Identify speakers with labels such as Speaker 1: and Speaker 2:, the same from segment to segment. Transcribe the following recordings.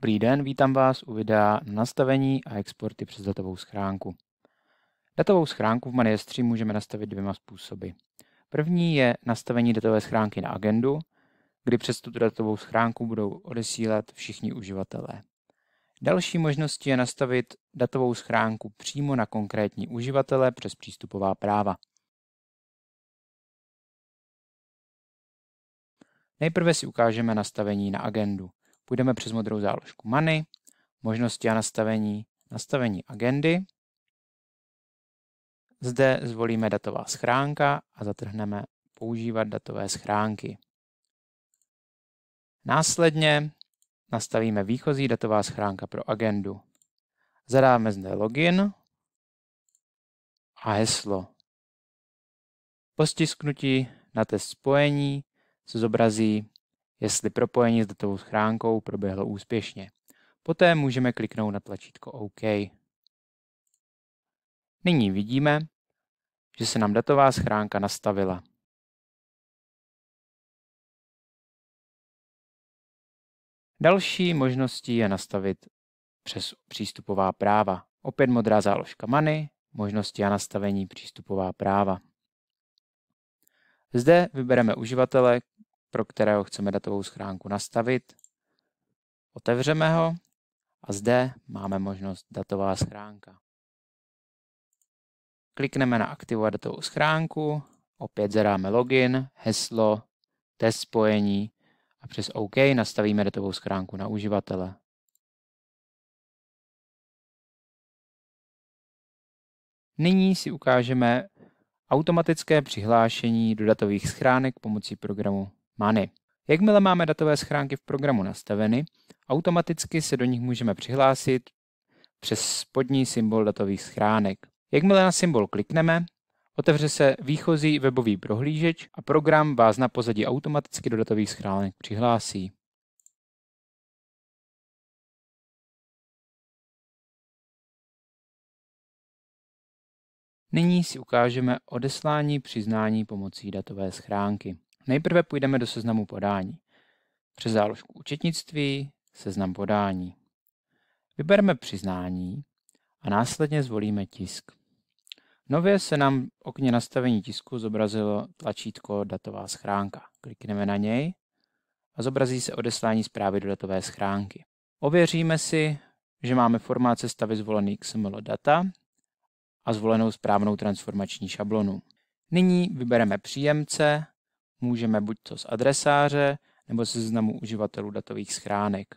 Speaker 1: Dobrý den, vítám vás u videa Nastavení a exporty přes datovou schránku. Datovou schránku v Manestri můžeme nastavit dvěma způsoby. První je nastavení datové schránky na agendu, kdy přes tuto datovou schránku budou odesílat všichni uživatelé. Další možností je nastavit datovou schránku přímo na konkrétní uživatele přes přístupová práva. Nejprve si ukážeme nastavení na agendu půjdeme přes modrou záložku Money, možnosti a nastavení, nastavení agendy. Zde zvolíme datová schránka a zatrhneme používat datové schránky. Následně nastavíme výchozí datová schránka pro agendu. Zadáme zde login a heslo. Po stisknutí na test spojení se zobrazí jestli propojení s datovou schránkou proběhlo úspěšně. Poté můžeme kliknout na tlačítko OK.
Speaker 2: Nyní vidíme, že se nám datová schránka nastavila. Další možností je nastavit přes přístupová práva. Opět modrá záložka Many,
Speaker 1: možnosti a nastavení přístupová práva. Zde vybereme uživatele, pro kterého chceme datovou schránku nastavit. Otevřeme ho a zde máme možnost datová schránka. Klikneme na aktivovat datovou schránku, opět zadáme login,
Speaker 2: heslo, test spojení a přes OK nastavíme datovou schránku na uživatele. Nyní si ukážeme automatické přihlášení do datových schránek
Speaker 1: pomocí programu many. Jakmile máme datové schránky v programu nastaveny, automaticky se do nich můžeme přihlásit přes spodní symbol datových schránek. Jakmile na symbol klikneme, otevře se výchozí webový prohlížeč a program
Speaker 2: vás na pozadí automaticky do datových schránek přihlásí. Nyní si ukážeme odeslání přiznání pomocí datové schránky.
Speaker 1: Nejprve půjdeme do seznamu podání. Přes záložku účetnictví, seznam podání. Vybereme přiznání a následně zvolíme tisk. Nově se nám v okně nastavení tisku zobrazilo tlačítko datová schránka. Klikneme na něj a zobrazí se odeslání zprávy do datové schránky. Ověříme si, že máme formát sestavy zvolený XML data a zvolenou správnou transformační šablonu. Nyní vybereme příjemce můžeme buď to z adresáře nebo ze seznamu uživatelů datových schránek.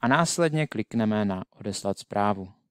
Speaker 1: A následně klikneme na odeslat zprávu.